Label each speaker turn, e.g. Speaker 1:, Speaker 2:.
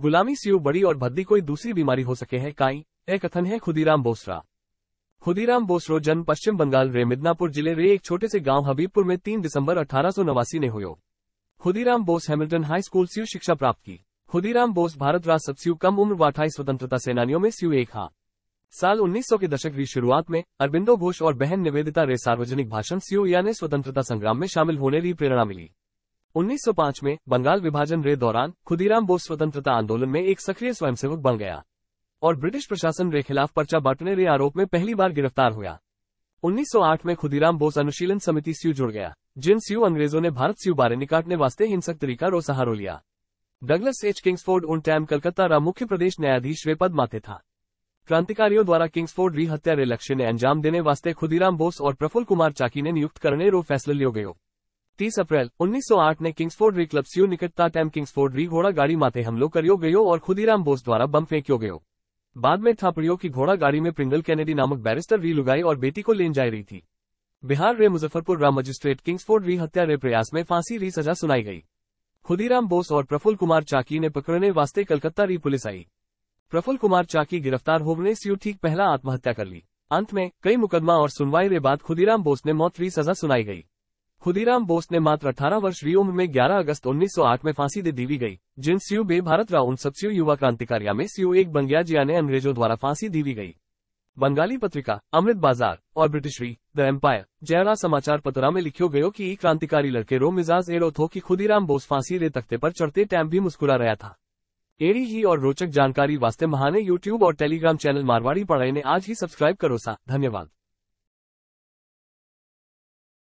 Speaker 1: गुलामी सीओ बड़ी और भद्दी कोई दूसरी बीमारी हो सके है काई ए कथन है खुदीराम बोसरा खुदीराम बोसरो जन्म पश्चिम बंगाल रे मिदनापुर जिले रे एक छोटे से गांव हबीबपुर में तीन दिसंबर अठारह ने हुयो Khudiram Bose Hamilton high school सीओ शिक्षा प्राप्त की खुदीराम बोस भारत राज सबसे कम उम्र वाठाई स्वतंत्रता सेनानियों में सीओ एक हा साल 1900 के दशक की शुरुआत में अरबिंदो घोष और बहन निवेदिता रे सार्वजनिक भाषण सीओ या ने स्वतंत्रता संग्राम में शामिल होने की प्रेरणा मिली 1905 में बंगाल विभाजन रे दौरान खुदीराम बोस स्वतंत्रता आंदोलन में एक सक्रिय स्वयंसेवक बन गया और ब्रिटिश प्रशासन रे खिलाफ पर्चा बांटने रे आरोप में पहली बार गिरफ्तार हुआ 1908 में खुदीराम बोस अनुशीलन समिति स्यू जुड़ गया जिन स्यू अंग्रेजों ने भारत स्यू बारे निकाटने वास्ते हिंसक तरीका रो सहारो लिया डगलस एच किंग्सफोर्ड उन टाइम कलकत्ता रा मुख्य प्रदेश न्यायाधीश वे पद माते था क्रांतिकारियों द्वारा किंग्सफोर्ड री हत्या रे लक्ष्य ने अंजाम देने वास्ते खुदीराम बोस और प्रफुल कुमार चाकी ने नियुक्त करने रो फैसला लियो गयो 30 अप्रैल 1908 ने किंग्सफोर्ड री क्लब स्यू निकटता टैम किंग्सफोर्ड री घोड़ा गाड़ी माते हमलो करियो गयो और खुदीराम बोस द्वारा बम फेंक्यो गयो बाद में थापड़ियों की घोड़ा गाड़ी में प्रिंगल कैनेडी नामक बैरिस्टर री लुगाई और बेटी को लेन जा रही थी बिहार रे मुजफ्फरपुर राम मजिस्ट्रेट किंग्सफोर्ड री हत्या रे प्रयास में फांसी री सजा सुनाई गई खुदीराम बोस और प्रफुल कुमार चाकी ने पकड़ने वास्ते कलकत्ता री पुलिस आई प्रफुल कुमार चाकी गिरफ्तार होने से ठीक पहला आत्महत्या कर ली अंत में कई मुकदमा और सुनवाई रे बाद खुदीराम बोस ने मौत री सजा सुनाई गई खुदीराम बोस ने मात्र अठारह वर्षीय उम्र में 11 अगस्त 1908 में फांसी दे दीवी गई जिन सीयू बे भारत राव उन सबसे युवा क्रांतिकारिया में सीयू एक बंगिया जिया ने अंग्रेजों द्वारा फांसी दीवी गई बंगाली पत्रिका अमृत बाजार और री द एम्पायर जयरा समाचार पत्रा में लिखो गयो कि क्रांतिकारी लड़के रो मिजाज एड़ो थो की खुदीराम बोस फांसी दे तख्ते पर चढ़ते टैम भी मुस्कुरा रहा था एडी ही और रोचक जानकारी वास्ते महाने यूट्यूब और टेलीग्राम चैनल मारवाड़ी पढ़ाई ने आज ही सब्सक्राइब करो सा धन्यवाद